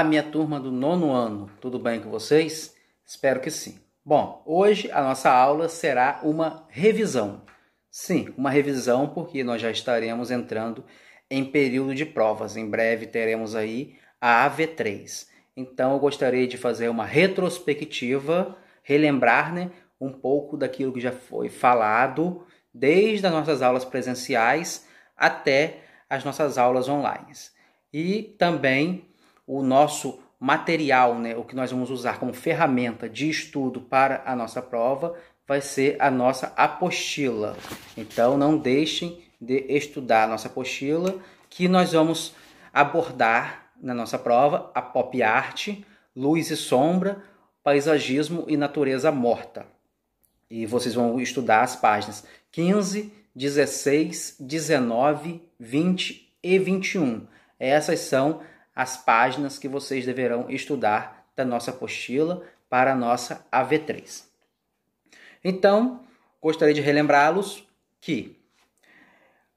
Olá, minha turma do nono ano, tudo bem com vocês? Espero que sim. Bom, hoje a nossa aula será uma revisão. Sim, uma revisão, porque nós já estaremos entrando em período de provas. Em breve teremos aí a AV3. Então, eu gostaria de fazer uma retrospectiva, relembrar né, um pouco daquilo que já foi falado desde as nossas aulas presenciais até as nossas aulas online. E também o nosso material, né, o que nós vamos usar como ferramenta de estudo para a nossa prova, vai ser a nossa apostila. Então não deixem de estudar a nossa apostila, que nós vamos abordar na nossa prova a pop art, luz e sombra, paisagismo e natureza morta. E vocês vão estudar as páginas 15, 16, 19, 20 e 21. Essas são as páginas que vocês deverão estudar da nossa apostila para a nossa AV3. Então, gostaria de relembrá-los que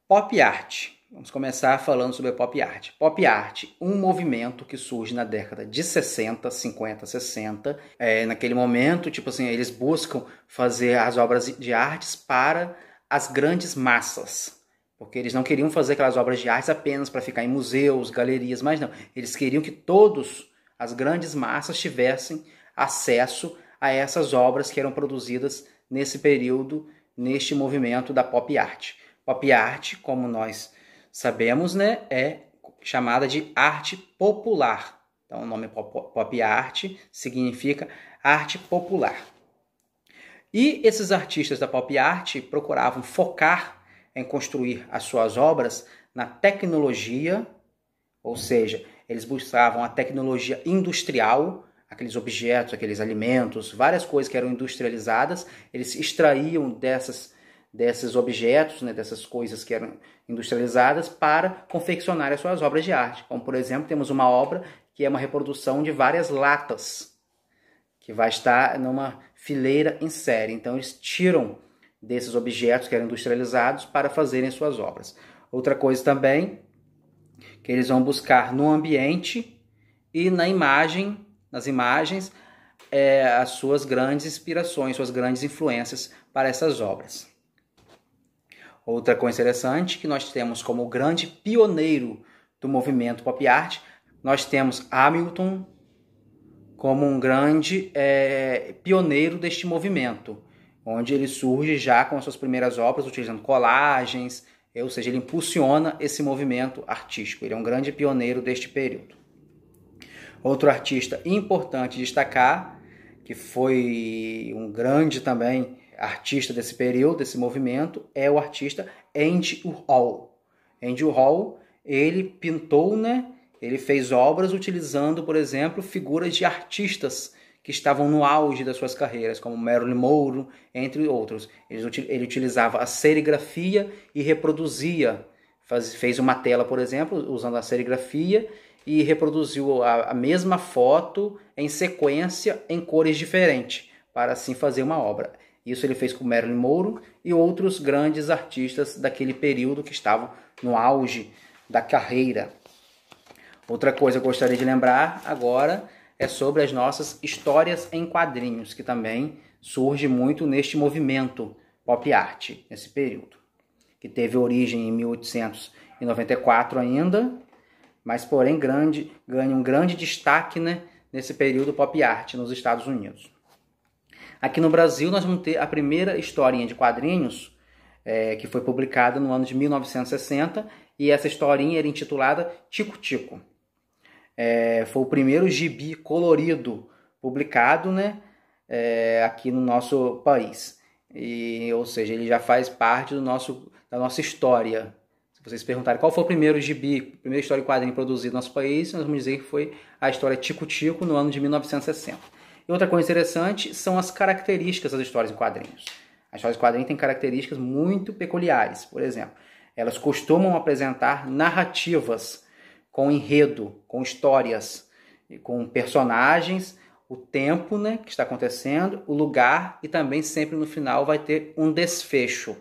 pop art, vamos começar falando sobre pop art. Pop art, um movimento que surge na década de 60, 50, 60. É, naquele momento, tipo assim, eles buscam fazer as obras de artes para as grandes massas, porque eles não queriam fazer aquelas obras de arte apenas para ficar em museus, galerias, mas não. Eles queriam que todos, as grandes massas, tivessem acesso a essas obras que eram produzidas nesse período, neste movimento da pop art. Pop art, como nós sabemos, né, é chamada de arte popular. Então, o nome pop art significa arte popular. E esses artistas da pop art procuravam focar em construir as suas obras na tecnologia, ou seja, eles buscavam a tecnologia industrial, aqueles objetos, aqueles alimentos, várias coisas que eram industrializadas, eles extraíam dessas desses objetos, né, dessas coisas que eram industrializadas para confeccionar as suas obras de arte. Como por exemplo, temos uma obra que é uma reprodução de várias latas que vai estar numa fileira em série. Então eles tiram desses objetos que eram industrializados para fazerem suas obras. Outra coisa também que eles vão buscar no ambiente e na imagem, nas imagens, é, as suas grandes inspirações, suas grandes influências para essas obras. Outra coisa interessante que nós temos como grande pioneiro do movimento pop art, nós temos Hamilton como um grande é, pioneiro deste movimento onde ele surge já com as suas primeiras obras, utilizando colagens, é, ou seja, ele impulsiona esse movimento artístico. Ele é um grande pioneiro deste período. Outro artista importante destacar, que foi um grande também artista desse período, desse movimento, é o artista Andy Hall. Andy Hall, ele pintou, né? Ele fez obras utilizando, por exemplo, figuras de artistas que estavam no auge das suas carreiras, como Marilyn Mouro, entre outros. Ele utilizava a serigrafia e reproduzia. Faz, fez uma tela, por exemplo, usando a serigrafia e reproduziu a, a mesma foto em sequência em cores diferentes, para assim fazer uma obra. Isso ele fez com Marilyn Mouro e outros grandes artistas daquele período que estavam no auge da carreira. Outra coisa que eu gostaria de lembrar agora é sobre as nossas histórias em quadrinhos, que também surge muito neste movimento pop art, nesse período, que teve origem em 1894 ainda, mas porém grande, ganha um grande destaque né, nesse período pop art nos Estados Unidos. Aqui no Brasil nós vamos ter a primeira historinha de quadrinhos, é, que foi publicada no ano de 1960, e essa historinha era intitulada Tico Tico. É, foi o primeiro gibi colorido publicado né, é, aqui no nosso país. E, ou seja, ele já faz parte do nosso, da nossa história. Se vocês perguntarem qual foi o primeiro gibi, primeira história em quadrinho produzido no nosso país, nós vamos dizer que foi a história Tico Tico no ano de 1960. E outra coisa interessante são as características das histórias em quadrinhos. As histórias em quadrinhos têm características muito peculiares. Por exemplo, elas costumam apresentar narrativas com enredo, com histórias, com personagens, o tempo né, que está acontecendo, o lugar e também sempre no final vai ter um desfecho.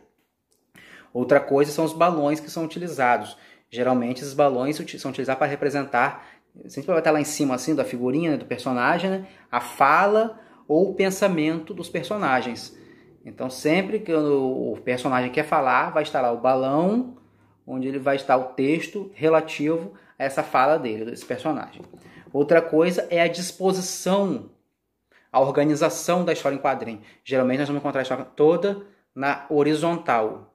Outra coisa são os balões que são utilizados. Geralmente esses balões são utilizados para representar, sempre vai estar lá em cima assim da figurinha né, do personagem, né, a fala ou o pensamento dos personagens. Então sempre que o personagem quer falar, vai estar lá o balão, onde ele vai estar o texto relativo essa fala dele, desse personagem. Outra coisa é a disposição, a organização da história em quadrinho. Geralmente nós vamos encontrar a história toda na horizontal.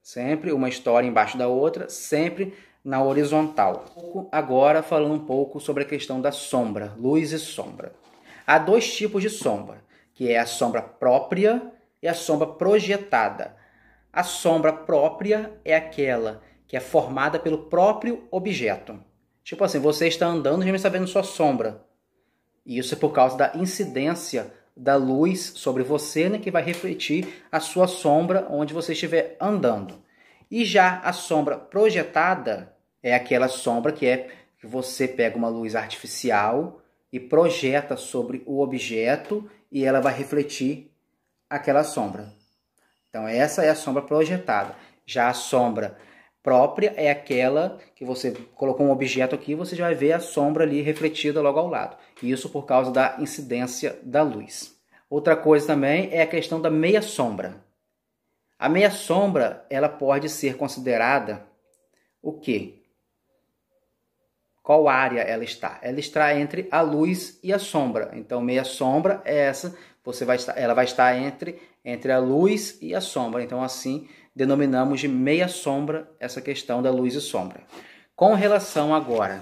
Sempre uma história embaixo da outra, sempre na horizontal. Agora falando um pouco sobre a questão da sombra, luz e sombra. Há dois tipos de sombra, que é a sombra própria e a sombra projetada. A sombra própria é aquela que é formada pelo próprio objeto. Tipo assim, você está andando e já está vendo sua sombra. E isso é por causa da incidência da luz sobre você, né, que vai refletir a sua sombra onde você estiver andando. E já a sombra projetada é aquela sombra que é que você pega uma luz artificial e projeta sobre o objeto e ela vai refletir aquela sombra. Então essa é a sombra projetada. Já a sombra própria é aquela que você colocou um objeto aqui, você já vai ver a sombra ali refletida logo ao lado. Isso por causa da incidência da luz. Outra coisa também é a questão da meia sombra. A meia sombra, ela pode ser considerada o quê? Qual área ela está? Ela está entre a luz e a sombra. Então, meia sombra é essa, você vai estar, ela vai estar entre entre a luz e a sombra. Então, assim, denominamos de meia sombra essa questão da luz e sombra. Com relação agora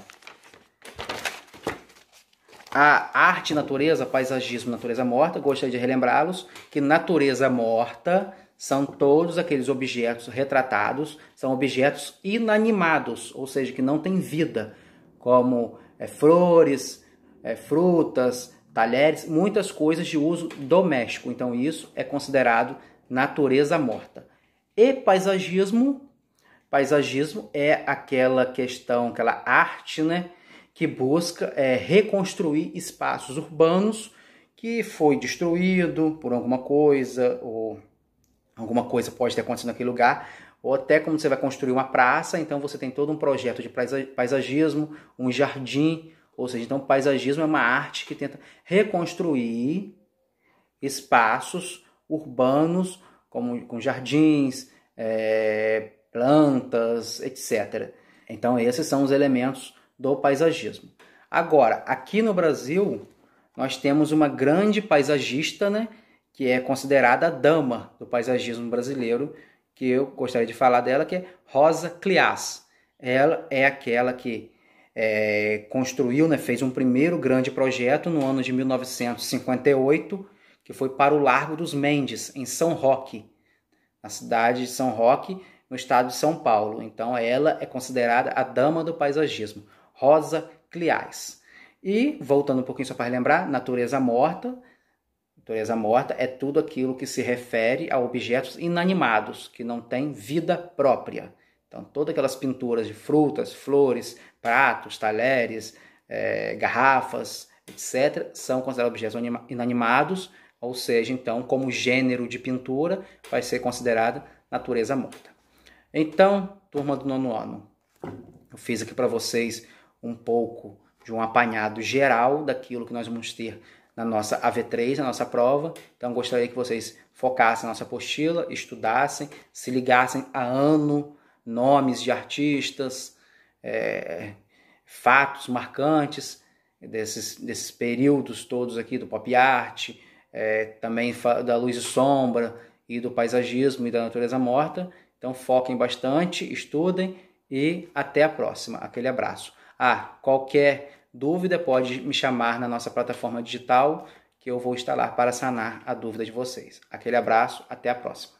à arte, natureza, paisagismo, natureza morta, gostaria de relembrá-los que natureza morta são todos aqueles objetos retratados, são objetos inanimados, ou seja, que não têm vida, como é, flores, é, frutas, talheres, muitas coisas de uso doméstico. Então, isso é considerado natureza morta. E paisagismo, paisagismo é aquela questão, aquela arte, né, que busca é, reconstruir espaços urbanos que foi destruído por alguma coisa ou alguma coisa pode ter acontecido naquele lugar, ou até como você vai construir uma praça, então você tem todo um projeto de paisagismo, um jardim, ou seja, então paisagismo é uma arte que tenta reconstruir espaços urbanos como com jardins, é, plantas, etc. Então esses são os elementos do paisagismo. Agora, aqui no Brasil, nós temos uma grande paisagista, né, que é considerada a dama do paisagismo brasileiro, que eu gostaria de falar dela, que é Rosa Cliás. Ela é aquela que é, construiu, né, fez um primeiro grande projeto no ano de 1958, que foi para o Largo dos Mendes, em São Roque, na cidade de São Roque, no estado de São Paulo. Então ela é considerada a dama do paisagismo, Rosa Cliás. E, voltando um pouquinho só para lembrar, natureza morta. Natureza morta é tudo aquilo que se refere a objetos inanimados, que não têm vida própria. Então, todas aquelas pinturas de frutas, flores, pratos, talheres, é, garrafas, etc., são considerados objetos inanimados, ou seja, então, como gênero de pintura, vai ser considerada natureza morta. Então, turma do nono ano, eu fiz aqui para vocês um pouco de um apanhado geral daquilo que nós vamos ter na nossa AV3, na nossa prova. Então, gostaria que vocês focassem na nossa apostila, estudassem, se ligassem a ano, nomes de artistas, é, fatos marcantes desses, desses períodos todos aqui do pop art, é, também da luz e sombra e do paisagismo e da natureza morta. Então foquem bastante, estudem e até a próxima. Aquele abraço. Ah, qualquer dúvida pode me chamar na nossa plataforma digital que eu vou instalar para sanar a dúvida de vocês. Aquele abraço, até a próxima.